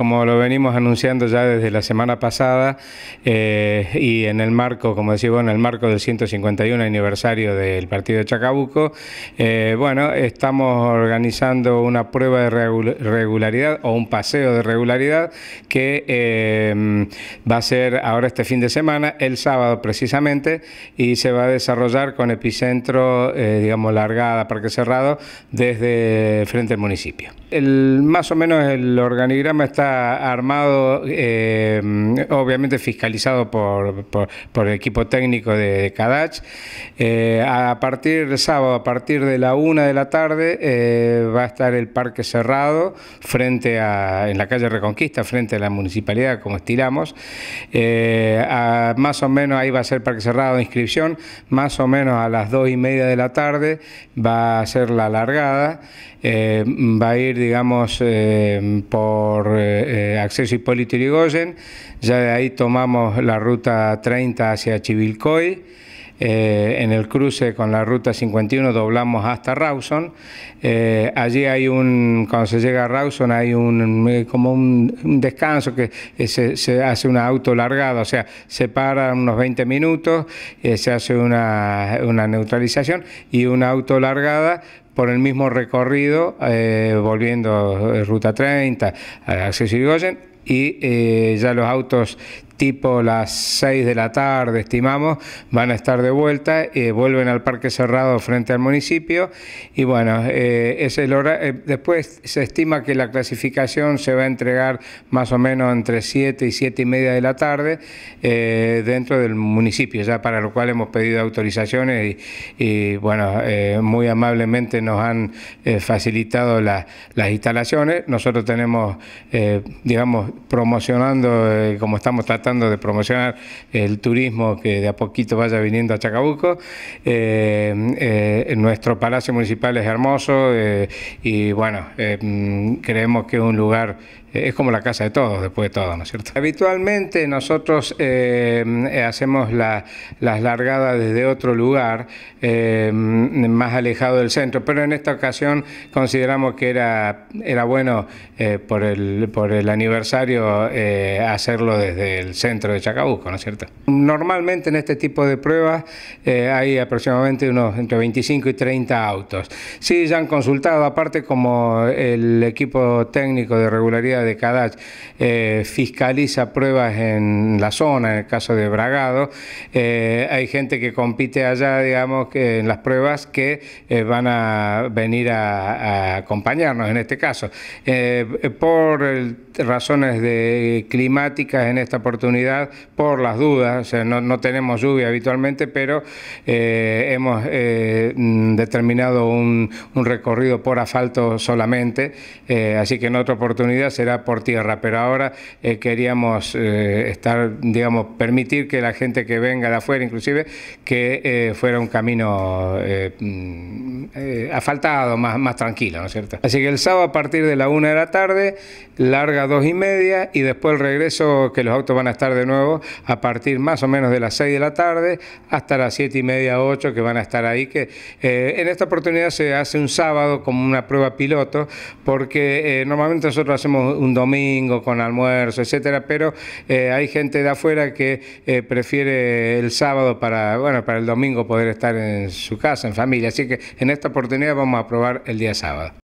Como lo venimos anunciando ya desde la semana pasada eh, y en el marco, como decía, en el marco del 151 aniversario del partido de Chacabuco, eh, bueno, estamos organizando una prueba de regularidad o un paseo de regularidad que eh, va a ser ahora este fin de semana, el sábado precisamente, y se va a desarrollar con epicentro, digamos, largada, parque cerrado, desde frente al municipio. más o menos el organigrama está armado, eh, obviamente fiscalizado por, el equipo técnico de Cadach. Eh, a partir del sábado, a partir de la una de la tarde, eh, va a estar el parque cerrado frente a, en la calle Reconquista, frente a la municipalidad, como estiramos. más o menos ahí va a ser parque cerrado de inscripción, más o menos a las dos y media de la tarde va a ser la largada. va a ir, digamos, por eh, eh, acceso Hipólito Yrigoyen, ya de ahí tomamos la ruta 30 hacia Chivilcoy eh, en el cruce con la ruta 51 doblamos hasta Rawson. Eh, allí hay un, cuando se llega a Rawson hay un, eh, como un, descanso que se, hace una auto largada, o sea, se para unos 20 minutos, se hace una, neutralización y una auto largada por el mismo recorrido, volviendo Ruta 30, a Acceso y ya los autos tipo las 6 de la tarde, estimamos, van a estar de vuelta, y eh, vuelven al parque cerrado frente al municipio y bueno, eh, es el eh, después se estima que la clasificación se va a entregar más o menos entre 7 y 7 y media de la tarde dentro del municipio, ya para lo cual hemos pedido autorizaciones y, bueno, muy amablemente nos han facilitado las instalaciones. Nosotros tenemos, digamos, promocionando, como estamos tratando, de promocionar el turismo que de a poquito vaya viniendo a Chacabuco. Eh, eh nuestro palacio municipal es hermoso eh, y bueno, eh, mm, creemos que es un lugar es como la casa de todos, después de todo, ¿no es cierto? Habitualmente nosotros eh, hacemos las largadas desde otro lugar, eh, más alejado del centro, pero en esta ocasión consideramos que era, era bueno eh, por, el, por el aniversario hacerlo desde el centro de Chacabuco, ¿no es cierto? Normalmente en este tipo de pruebas hay aproximadamente unos entre 25 y 30 autos. Sí, ya han consultado, aparte como el equipo técnico de regularidad de cada eh, fiscaliza pruebas en la zona, en el caso de Bragado. Eh, hay gente que compite allá, digamos, que en las pruebas que eh, van a venir a, a, acompañarnos en este caso. por el razones de climáticas en esta oportunidad por las dudas, no, tenemos lluvia habitualmente, pero eh, hemos eh, mm, determinado un, recorrido por asfalto solamente, eh, así que en otra oportunidad será por tierra, pero ahora queríamos estar, digamos, permitir que la gente que venga de afuera, inclusive, que fuera un camino mm, asfaltado, más, más tranquilo, ¿no es cierto? Así que el sábado a partir de la una de la tarde, larga dos y media y después el regreso que los autos van a estar de nuevo a partir más o menos de las 6 de la tarde hasta las siete y media, ocho que van a estar ahí. Que eh, en esta oportunidad se hace un sábado como una prueba piloto porque eh, normalmente nosotros hacemos un domingo con almuerzo, etcétera, pero eh, hay gente de afuera que prefiere el sábado para, bueno, para el domingo poder estar en su casa, en familia. Así que en esta oportunidad vamos a probar el día sábado.